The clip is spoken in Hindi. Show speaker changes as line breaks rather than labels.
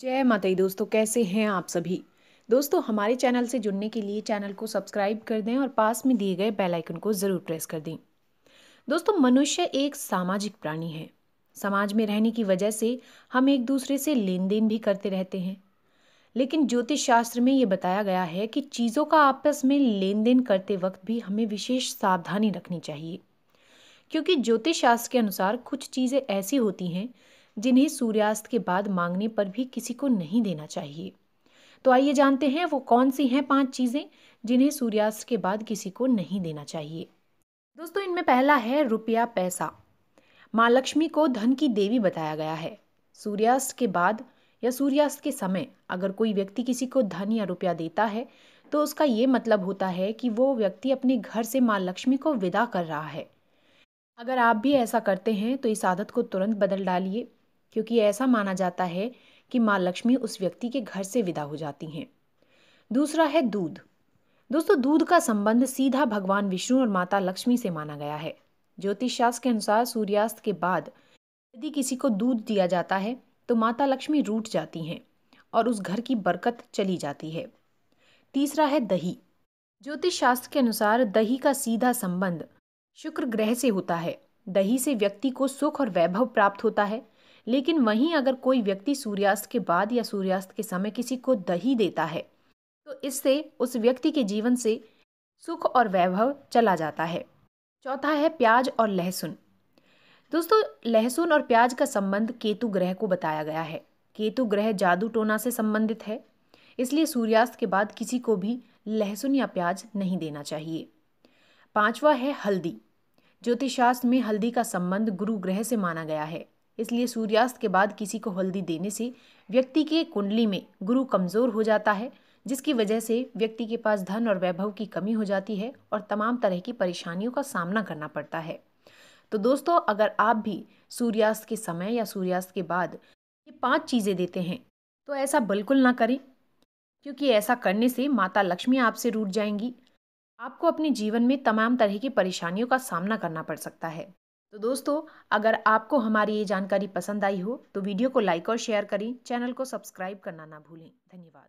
जय माता दोस्तों कैसे हैं आप सभी दोस्तों हमारे चैनल से जुड़ने के लिए चैनल को सब्सक्राइब कर दें और पास में दिए गए बेल आइकन को ज़रूर प्रेस कर दें दोस्तों मनुष्य एक सामाजिक प्राणी है समाज में रहने की वजह से हम एक दूसरे से लेन देन भी करते रहते हैं लेकिन ज्योतिष शास्त्र में ये बताया गया है कि चीज़ों का आपस में लेन देन करते वक्त भी हमें विशेष सावधानी रखनी चाहिए क्योंकि ज्योतिष शास्त्र के अनुसार कुछ चीज़ें ऐसी होती हैं जिन्हें सूर्यास्त के बाद मांगने पर भी किसी को नहीं देना चाहिए तो आइए जानते हैं वो कौन सी हैं पांच चीज़ें जिन्हें सूर्यास्त के बाद किसी को नहीं देना चाहिए दोस्तों इनमें पहला है रुपया पैसा माँ लक्ष्मी को धन की देवी बताया गया है सूर्यास्त के बाद या सूर्यास्त के समय अगर कोई व्यक्ति किसी को धन या रुपया देता है तो उसका ये मतलब होता है कि वो व्यक्ति अपने घर से माँ लक्ष्मी को विदा कर रहा है अगर आप भी ऐसा करते हैं तो इस आदत को तुरंत बदल डालिए क्योंकि ऐसा माना जाता है कि माँ लक्ष्मी उस व्यक्ति के घर से विदा हो जाती हैं दूसरा है दूध दोस्तों दूध का संबंध सीधा भगवान विष्णु और माता लक्ष्मी से माना गया है ज्योतिष शास्त्र के अनुसार सूर्यास्त के बाद यदि किसी को दूध दिया जाता है तो माता लक्ष्मी रूट जाती हैं और उस घर की बरकत चली जाती है तीसरा है दही ज्योतिष शास्त्र के अनुसार दही का सीधा संबंध शुक्र ग्रह से होता है दही से व्यक्ति को सुख और वैभव प्राप्त होता है लेकिन वहीं अगर कोई व्यक्ति सूर्यास्त के बाद या सूर्यास्त के समय किसी को दही देता है तो इससे उस व्यक्ति के जीवन से सुख और वैभव चला जाता है चौथा है प्याज और लहसुन दोस्तों लहसुन और प्याज का संबंध केतु ग्रह को बताया गया है केतु ग्रह जादू टोना से संबंधित है इसलिए सूर्यास्त के बाद किसी को भी लहसुन या प्याज नहीं देना चाहिए पांचवा है हल्दी शास्त्र में हल्दी का संबंध गुरु ग्रह से माना गया है इसलिए सूर्यास्त के बाद किसी को हल्दी देने से व्यक्ति के कुंडली में गुरु कमज़ोर हो जाता है जिसकी वजह से व्यक्ति के पास धन और वैभव की कमी हो जाती है और तमाम तरह की परेशानियों का सामना करना पड़ता है तो दोस्तों अगर आप भी सूर्यास्त के समय या सूर्यास्त के बाद ये पांच चीज़ें देते हैं तो ऐसा बिल्कुल ना करें क्योंकि ऐसा करने से माता लक्ष्मी आपसे रूट जाएंगी आपको अपने जीवन में तमाम तरह की परेशानियों का सामना करना पड़ सकता है तो दोस्तों अगर आपको हमारी ये जानकारी पसंद आई हो तो वीडियो को लाइक और शेयर करें चैनल को सब्सक्राइब करना ना भूलें धन्यवाद